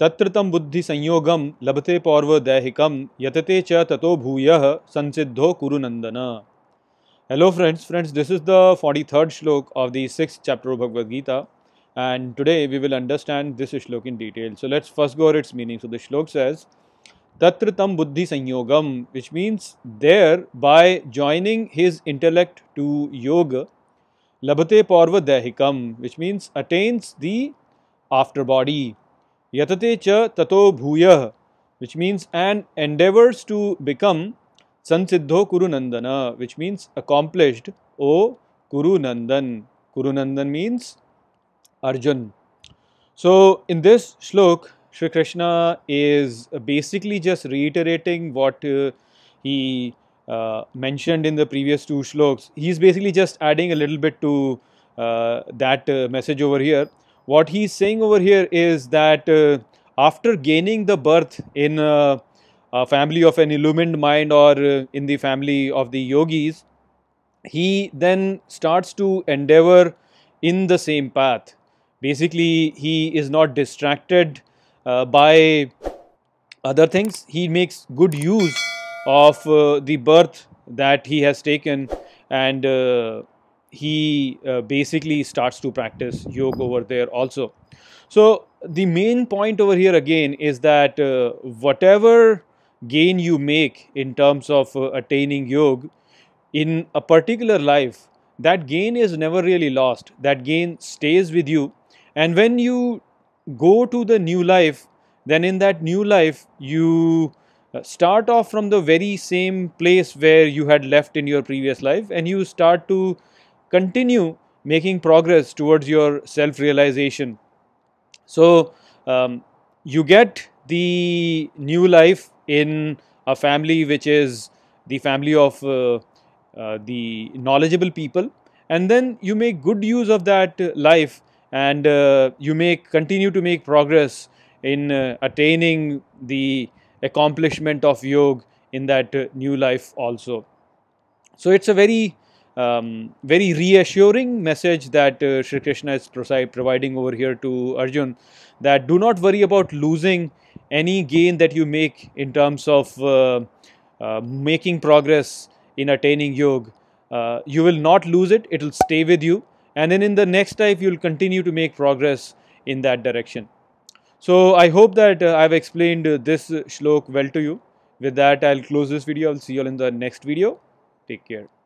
तत्र तम बुद्धि संयोगम लभते पौर्व दैहिकम यतते च ततो भूय संसिद्धो कुरु hello friends friends this is the forty third shloka of the six chapter of Bhagavad Gita and today we will understand this shloka in detail so let's first go over its meaning so the shloka says तत्र तम बुद्धि संयोगम which means thereby joining his intellect to yoga लभते पौर्व दैहिकम which means attains the after body Yatate cha tato bhuyah, which means and endeavors to become Sansiddho Kuru Nandana, which means accomplished, O Kuru Nandan. Kuru Nandan means Arjun. So, in this slok, Sri Krishna is basically just reiterating what uh, he uh, mentioned in the previous two He is basically just adding a little bit to uh, that uh, message over here. What he's saying over here is that uh, after gaining the birth in uh, a family of an illumined mind or uh, in the family of the yogis, he then starts to endeavor in the same path. Basically, he is not distracted uh, by other things. He makes good use of uh, the birth that he has taken and uh, he uh, basically starts to practice yoga over there also. So, the main point over here again is that uh, whatever gain you make in terms of uh, attaining yoga in a particular life, that gain is never really lost. That gain stays with you. And when you go to the new life, then in that new life, you uh, start off from the very same place where you had left in your previous life and you start to continue making progress towards your self-realization. So um, you get the new life in a family which is the family of uh, uh, the knowledgeable people and then you make good use of that life and uh, you make continue to make progress in uh, attaining the accomplishment of yoga in that uh, new life also. So it's a very um, very reassuring message that uh, Sri Krishna is providing over here to Arjun that do not worry about losing any gain that you make in terms of uh, uh, making progress in attaining yoga. Uh, you will not lose it, it will stay with you and then in the next life you will continue to make progress in that direction. So, I hope that uh, I have explained this shlok well to you. With that, I will close this video. I will see you all in the next video. Take care.